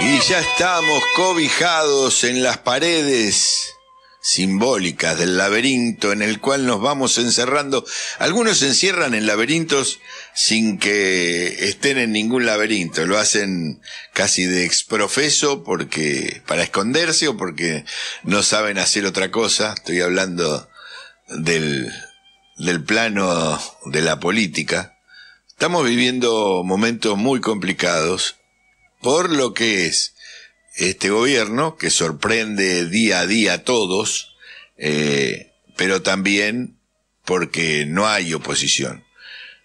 Y ya estamos cobijados en las paredes simbólicas del laberinto en el cual nos vamos encerrando. Algunos se encierran en laberintos sin que estén en ningún laberinto. Lo hacen casi de exprofeso porque, para esconderse o porque no saben hacer otra cosa. Estoy hablando del, del plano de la política. Estamos viviendo momentos muy complicados por lo que es este gobierno, que sorprende día a día a todos, eh, pero también porque no hay oposición.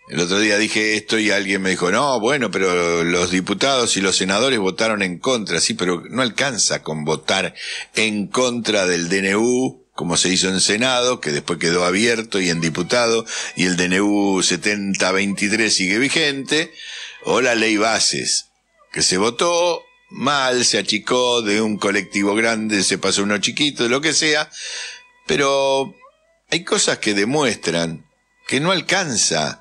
El otro día dije esto y alguien me dijo, no, bueno, pero los diputados y los senadores votaron en contra, sí, pero no alcanza con votar en contra del DNU, como se hizo en Senado, que después quedó abierto y en diputado, y el DNU 7023 sigue vigente, o la ley bases que se votó mal, se achicó de un colectivo grande, se pasó uno chiquito, lo que sea, pero hay cosas que demuestran que no alcanza.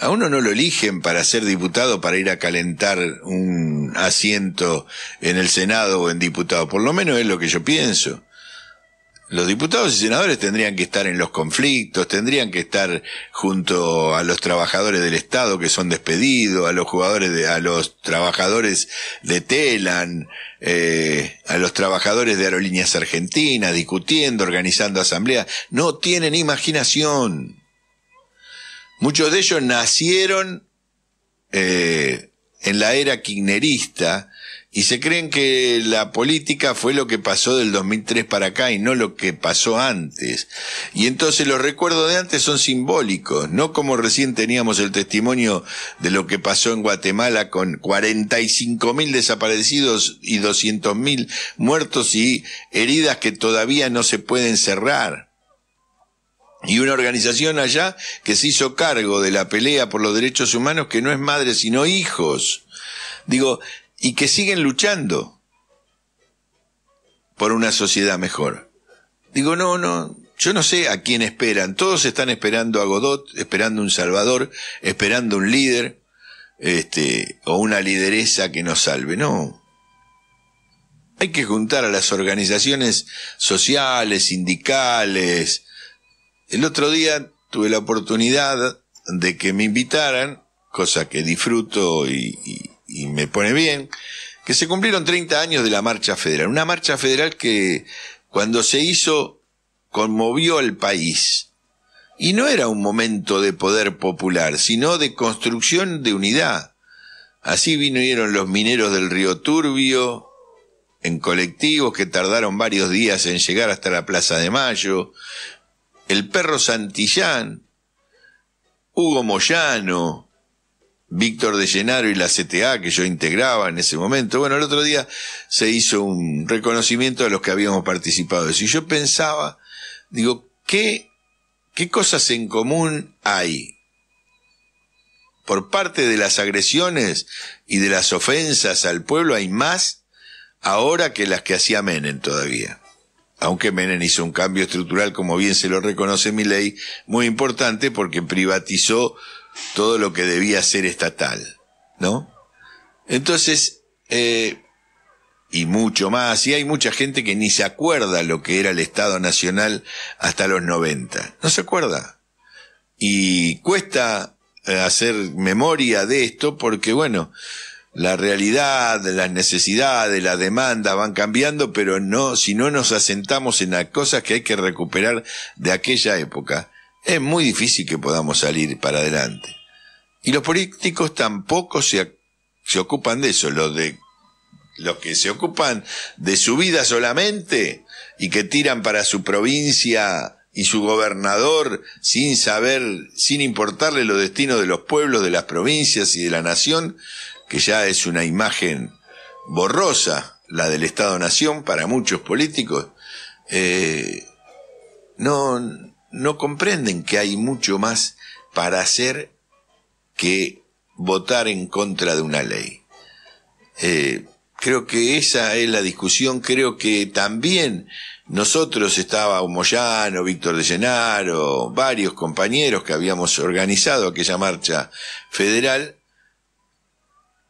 A uno no lo eligen para ser diputado, para ir a calentar un asiento en el Senado o en diputado. Por lo menos es lo que yo pienso. Los diputados y senadores tendrían que estar en los conflictos, tendrían que estar junto a los trabajadores del Estado que son despedidos, a los jugadores, de, a los trabajadores de Telan, eh, a los trabajadores de Aerolíneas Argentinas, discutiendo, organizando asambleas. No tienen imaginación. Muchos de ellos nacieron eh, en la era kirchnerista, y se creen que la política fue lo que pasó del 2003 para acá y no lo que pasó antes. Y entonces los recuerdos de antes son simbólicos, no como recién teníamos el testimonio de lo que pasó en Guatemala con 45 mil desaparecidos y 200 mil muertos y heridas que todavía no se pueden cerrar. Y una organización allá que se hizo cargo de la pelea por los derechos humanos que no es madre sino hijos. Digo, y que siguen luchando por una sociedad mejor. Digo, no, no, yo no sé a quién esperan. Todos están esperando a Godot, esperando un salvador, esperando un líder, este, o una lideresa que nos salve. No. Hay que juntar a las organizaciones sociales, sindicales. El otro día tuve la oportunidad de que me invitaran, cosa que disfruto y, y y me pone bien, que se cumplieron 30 años de la marcha federal. Una marcha federal que cuando se hizo conmovió al país. Y no era un momento de poder popular, sino de construcción de unidad. Así vinieron los mineros del río Turbio, en colectivos que tardaron varios días en llegar hasta la Plaza de Mayo, el perro Santillán, Hugo Moyano, Víctor de Llenaro y la CTA que yo integraba en ese momento. Bueno, el otro día se hizo un reconocimiento de los que habíamos participado Y yo pensaba, digo, ¿qué, qué cosas en común hay? Por parte de las agresiones y de las ofensas al pueblo hay más ahora que las que hacía Menem todavía. Aunque Menem hizo un cambio estructural, como bien se lo reconoce mi ley, muy importante porque privatizó todo lo que debía ser estatal, ¿no? Entonces, eh, y mucho más, y hay mucha gente que ni se acuerda lo que era el Estado Nacional hasta los 90, no se acuerda. Y cuesta eh, hacer memoria de esto porque, bueno, la realidad, las necesidades, la demanda van cambiando, pero no, si no nos asentamos en las cosas que hay que recuperar de aquella época, es muy difícil que podamos salir para adelante. Y los políticos tampoco se, ocupan de eso, los, de, los que se ocupan de su vida solamente y que tiran para su provincia y su gobernador sin saber, sin importarle los destinos de los pueblos, de las provincias y de la nación, que ya es una imagen borrosa, la del Estado-Nación para muchos políticos, eh, no, no comprenden que hay mucho más para hacer que votar en contra de una ley. Eh, creo que esa es la discusión, creo que también nosotros estaba Moyano, Víctor de Llenaro, varios compañeros que habíamos organizado aquella marcha federal,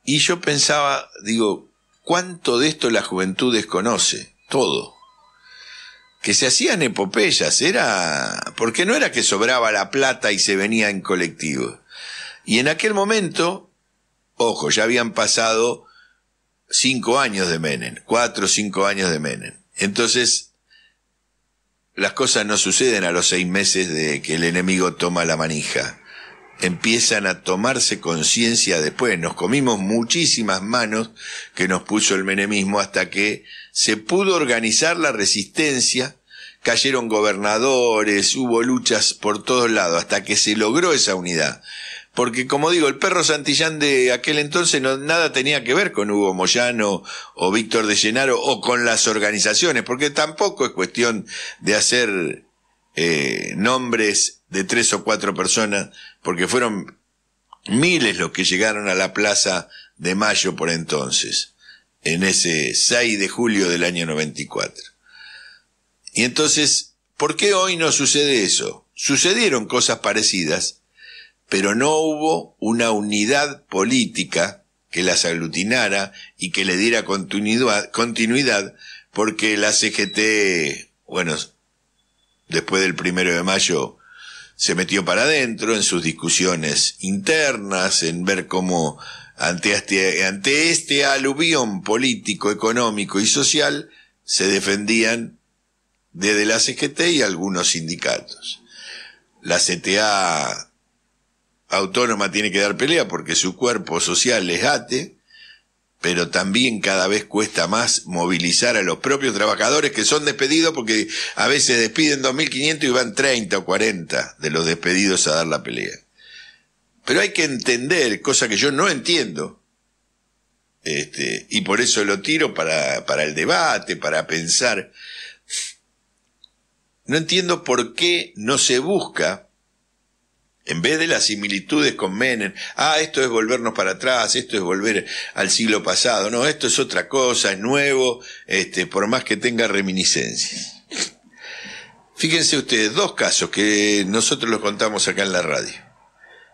y yo pensaba, digo, ¿cuánto de esto la juventud desconoce? Todo que se hacían epopeyas, era porque no era que sobraba la plata y se venía en colectivo. Y en aquel momento, ojo, ya habían pasado cinco años de Menem, cuatro o cinco años de Menem. Entonces, las cosas no suceden a los seis meses de que el enemigo toma la manija empiezan a tomarse conciencia después. Nos comimos muchísimas manos que nos puso el menemismo hasta que se pudo organizar la resistencia, cayeron gobernadores, hubo luchas por todos lados, hasta que se logró esa unidad. Porque como digo, el perro Santillán de aquel entonces nada tenía que ver con Hugo Moyano o Víctor de Llenaro o con las organizaciones, porque tampoco es cuestión de hacer eh, nombres de tres o cuatro personas, porque fueron miles los que llegaron a la Plaza de Mayo por entonces, en ese 6 de julio del año 94. Y entonces, ¿por qué hoy no sucede eso? Sucedieron cosas parecidas, pero no hubo una unidad política que las aglutinara y que le diera continuidad, continuidad porque la CGT, bueno, después del primero de mayo se metió para adentro en sus discusiones internas, en ver cómo ante este, este aluvión político, económico y social se defendían desde la CGT e y algunos sindicatos. La CTA autónoma tiene que dar pelea porque su cuerpo social es ATE, pero también cada vez cuesta más movilizar a los propios trabajadores que son despedidos porque a veces despiden 2.500 y van 30 o 40 de los despedidos a dar la pelea. Pero hay que entender, cosa que yo no entiendo, este, y por eso lo tiro para, para el debate, para pensar. No entiendo por qué no se busca en vez de las similitudes con Menem, ah, esto es volvernos para atrás, esto es volver al siglo pasado, no, esto es otra cosa, es nuevo, este, por más que tenga reminiscencias. Fíjense ustedes, dos casos que nosotros los contamos acá en la radio.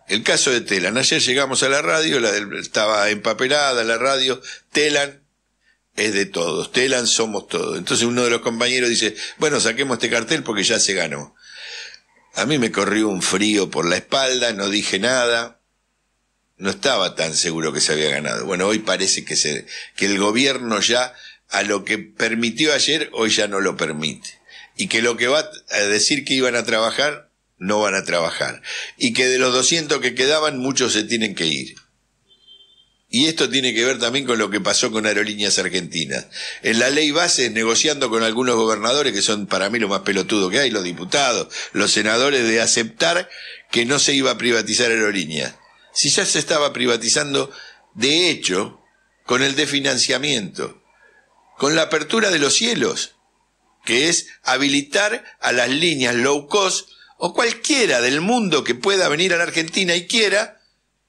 El caso de Telan. Ayer llegamos a la radio, la estaba empapelada la radio, Telan es de todos, Telan somos todos. Entonces uno de los compañeros dice, bueno, saquemos este cartel porque ya se ganó. A mí me corrió un frío por la espalda, no dije nada, no estaba tan seguro que se había ganado. Bueno, hoy parece que, que el gobierno ya a lo que permitió ayer, hoy ya no lo permite. Y que lo que va a decir que iban a trabajar, no van a trabajar. Y que de los 200 que quedaban, muchos se tienen que ir. Y esto tiene que ver también con lo que pasó con Aerolíneas Argentinas. En la ley base, negociando con algunos gobernadores, que son para mí lo más pelotudo que hay, los diputados, los senadores, de aceptar que no se iba a privatizar Aerolíneas. Si ya se estaba privatizando, de hecho, con el desfinanciamiento, con la apertura de los cielos, que es habilitar a las líneas low cost o cualquiera del mundo que pueda venir a la Argentina y quiera,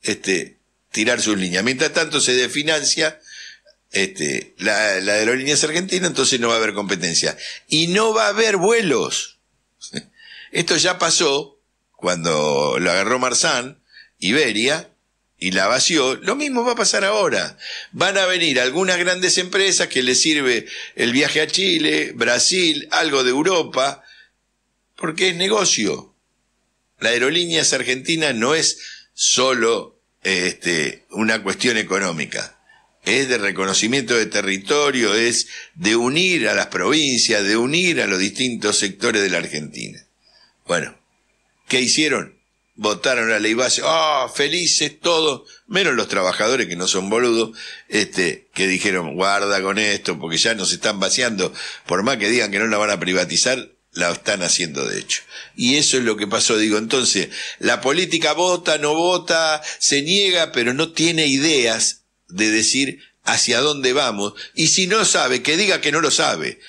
este, tirar sus líneas. Mientras tanto se definancia este, la, la Argentina, entonces no va a haber competencia. Y no va a haber vuelos. Esto ya pasó cuando lo agarró Marzán, Iberia, y la vació, lo mismo va a pasar ahora. Van a venir algunas grandes empresas que les sirve el viaje a Chile, Brasil, algo de Europa, porque es negocio. La aerolíneas argentina no es solo este, una cuestión económica. Es de reconocimiento de territorio, es de unir a las provincias, de unir a los distintos sectores de la Argentina. Bueno, ¿qué hicieron? Votaron la ley base, ¡ah, felices todos! Menos los trabajadores que no son boludos, este, que dijeron, guarda con esto, porque ya nos están vaciando. Por más que digan que no la van a privatizar, la están haciendo de hecho. Y eso es lo que pasó. Digo, entonces, la política vota, no vota, se niega, pero no tiene ideas de decir hacia dónde vamos. Y si no sabe, que diga que no lo sabe.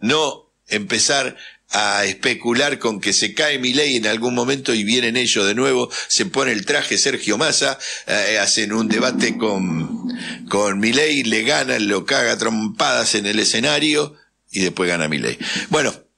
No empezar a especular con que se cae mi ley en algún momento y vienen ellos de nuevo, se pone el traje Sergio Massa, eh, hacen un debate con, con mi ley, le ganan, lo caga trompadas en el escenario y después gana mi ley. Bueno,